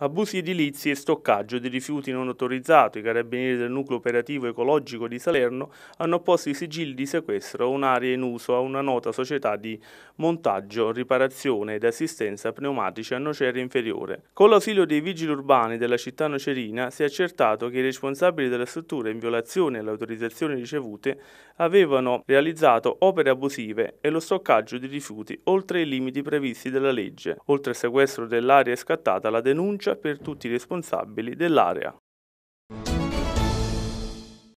Abusi edilizi e stoccaggio di rifiuti non autorizzato, i carabinieri del nucleo operativo ecologico di Salerno hanno posto i sigilli di sequestro a un'area in uso a una nota società di montaggio, riparazione ed assistenza pneumatici a Nocera Inferiore. Con l'ausilio dei vigili urbani della città nocerina si è accertato che i responsabili della struttura in violazione alle autorizzazioni ricevute avevano realizzato opere abusive e lo stoccaggio di rifiuti oltre i limiti previsti dalla legge. Oltre al sequestro dell'area scattata la denuncia fiducia per tutti i responsabili dell'area.